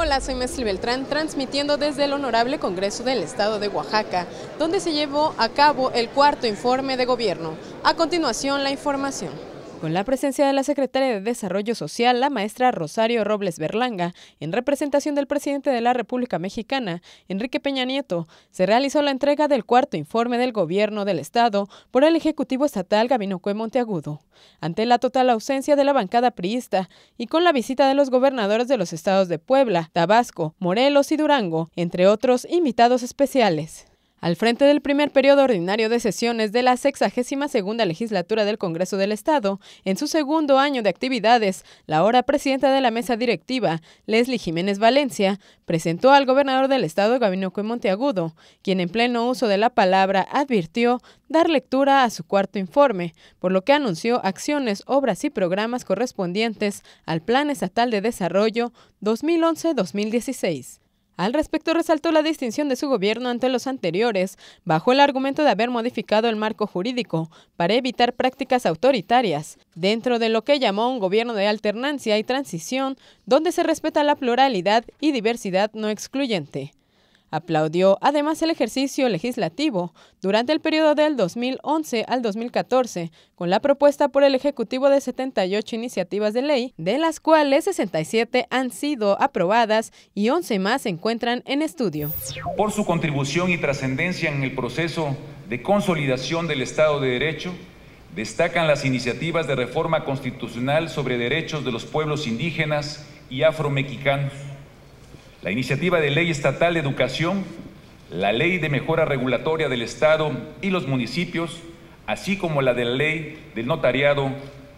Hola, soy Mesli Beltrán, transmitiendo desde el Honorable Congreso del Estado de Oaxaca, donde se llevó a cabo el cuarto informe de gobierno. A continuación, la información con la presencia de la secretaria de Desarrollo Social, la maestra Rosario Robles Berlanga, en representación del presidente de la República Mexicana, Enrique Peña Nieto, se realizó la entrega del cuarto informe del Gobierno del Estado por el Ejecutivo Estatal Gabino Monteagudo. Ante la total ausencia de la bancada priista y con la visita de los gobernadores de los estados de Puebla, Tabasco, Morelos y Durango, entre otros invitados especiales. Al frente del primer periodo ordinario de sesiones de la 62 legislatura del Congreso del Estado, en su segundo año de actividades, la ahora presidenta de la mesa directiva, Leslie Jiménez Valencia, presentó al gobernador del Estado, Gabinoco Monteagudo, quien en pleno uso de la palabra advirtió dar lectura a su cuarto informe, por lo que anunció acciones, obras y programas correspondientes al Plan Estatal de Desarrollo 2011-2016. Al respecto, resaltó la distinción de su gobierno ante los anteriores, bajo el argumento de haber modificado el marco jurídico para evitar prácticas autoritarias, dentro de lo que llamó un gobierno de alternancia y transición, donde se respeta la pluralidad y diversidad no excluyente. Aplaudió además el ejercicio legislativo durante el periodo del 2011 al 2014, con la propuesta por el Ejecutivo de 78 iniciativas de ley, de las cuales 67 han sido aprobadas y 11 más se encuentran en estudio. Por su contribución y trascendencia en el proceso de consolidación del Estado de Derecho, destacan las iniciativas de reforma constitucional sobre derechos de los pueblos indígenas y afromexicanos la iniciativa de ley estatal de educación, la ley de mejora regulatoria del Estado y los municipios, así como la de la ley del notariado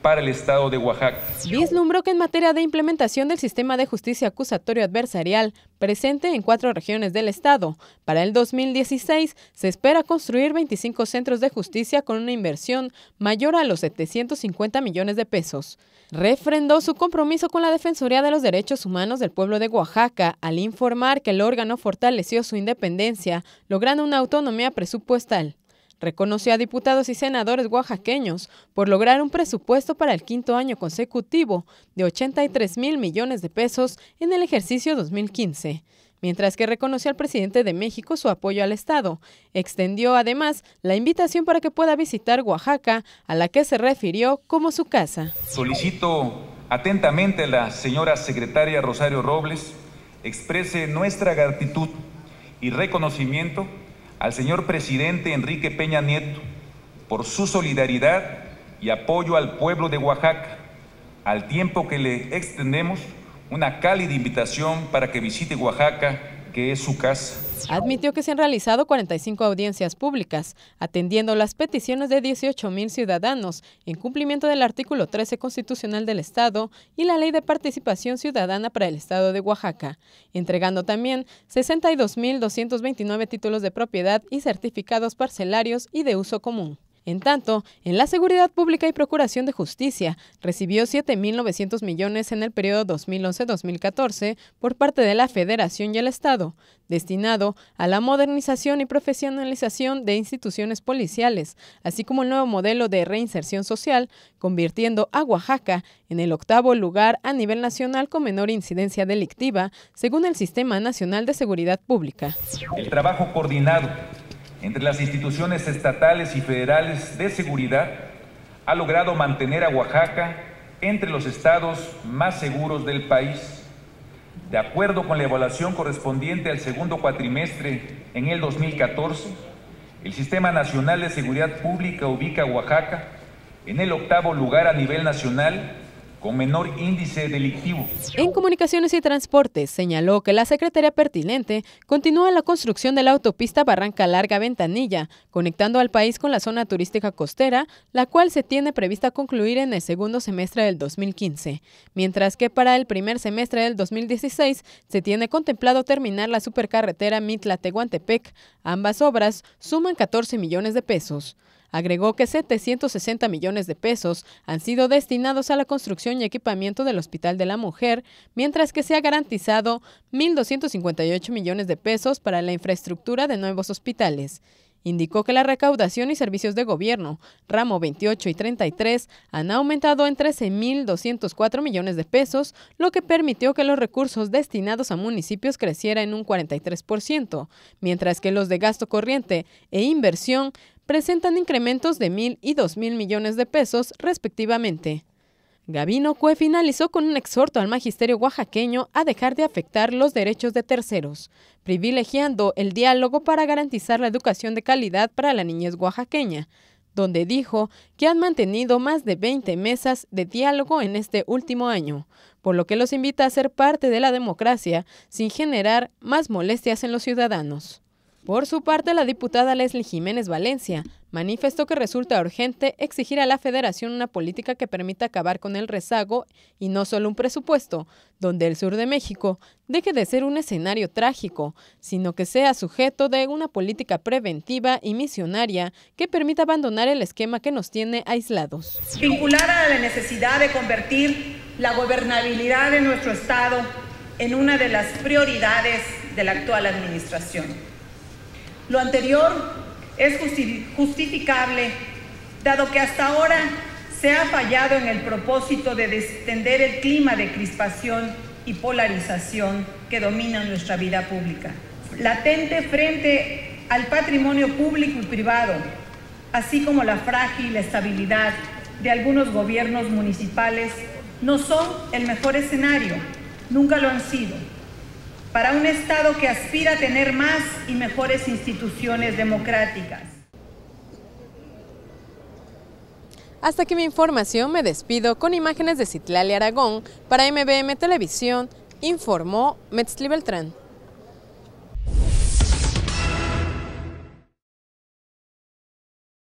para el estado de Oaxaca. Vislumbró que en materia de implementación del sistema de justicia acusatorio adversarial presente en cuatro regiones del estado, para el 2016 se espera construir 25 centros de justicia con una inversión mayor a los 750 millones de pesos. Refrendó su compromiso con la Defensoría de los Derechos Humanos del pueblo de Oaxaca al informar que el órgano fortaleció su independencia, logrando una autonomía presupuestal reconoció a diputados y senadores oaxaqueños por lograr un presupuesto para el quinto año consecutivo de 83 mil millones de pesos en el ejercicio 2015 mientras que reconoció al presidente de México su apoyo al Estado. Extendió además la invitación para que pueda visitar Oaxaca, a la que se refirió como su casa. Solicito atentamente a la señora secretaria Rosario Robles exprese nuestra gratitud y reconocimiento al señor presidente Enrique Peña Nieto por su solidaridad y apoyo al pueblo de Oaxaca, al tiempo que le extendemos una cálida invitación para que visite Oaxaca que es su casa. Admitió que se han realizado 45 audiencias públicas, atendiendo las peticiones de 18 mil ciudadanos, en cumplimiento del artículo 13 constitucional del Estado y la Ley de Participación Ciudadana para el Estado de Oaxaca, entregando también 62.229 títulos de propiedad y certificados parcelarios y de uso común. En tanto, en la Seguridad Pública y Procuración de Justicia, recibió 7.900 millones en el periodo 2011-2014 por parte de la Federación y el Estado, destinado a la modernización y profesionalización de instituciones policiales, así como el nuevo modelo de reinserción social, convirtiendo a Oaxaca en el octavo lugar a nivel nacional con menor incidencia delictiva, según el Sistema Nacional de Seguridad Pública. El trabajo coordinado entre las instituciones estatales y federales de seguridad, ha logrado mantener a Oaxaca entre los estados más seguros del país. De acuerdo con la evaluación correspondiente al segundo cuatrimestre en el 2014, el Sistema Nacional de Seguridad Pública ubica a Oaxaca en el octavo lugar a nivel nacional con menor índice delictivo. En Comunicaciones y Transportes señaló que la Secretaría pertinente continúa la construcción de la autopista Barranca Larga Ventanilla, conectando al país con la zona turística costera, la cual se tiene prevista concluir en el segundo semestre del 2015, mientras que para el primer semestre del 2016 se tiene contemplado terminar la supercarretera Mitla-Tehuantepec. Ambas obras suman 14 millones de pesos. Agregó que 760 millones de pesos han sido destinados a la construcción y equipamiento del Hospital de la Mujer, mientras que se ha garantizado 1.258 millones de pesos para la infraestructura de nuevos hospitales. Indicó que la recaudación y servicios de gobierno, ramo 28 y 33, han aumentado en 13.204 millones de pesos, lo que permitió que los recursos destinados a municipios creciera en un 43%, mientras que los de gasto corriente e inversión presentan incrementos de 1.000 y 2.000 millones de pesos respectivamente. Gabino Cue finalizó con un exhorto al magisterio oaxaqueño a dejar de afectar los derechos de terceros, privilegiando el diálogo para garantizar la educación de calidad para la niñez oaxaqueña, donde dijo que han mantenido más de 20 mesas de diálogo en este último año, por lo que los invita a ser parte de la democracia sin generar más molestias en los ciudadanos. Por su parte, la diputada Leslie Jiménez Valencia manifestó que resulta urgente exigir a la federación una política que permita acabar con el rezago y no solo un presupuesto, donde el sur de México deje de ser un escenario trágico, sino que sea sujeto de una política preventiva y misionaria que permita abandonar el esquema que nos tiene aislados. Vinculada a la necesidad de convertir la gobernabilidad de nuestro Estado en una de las prioridades de la actual administración. Lo anterior es justificable, dado que hasta ahora se ha fallado en el propósito de extender el clima de crispación y polarización que domina nuestra vida pública, latente frente al patrimonio público y privado, así como la frágil estabilidad de algunos gobiernos municipales, no son el mejor escenario, nunca lo han sido para un Estado que aspira a tener más y mejores instituciones democráticas. Hasta aquí mi información, me despido con imágenes de Citlali Aragón para MBM Televisión, informó Metzli Beltrán.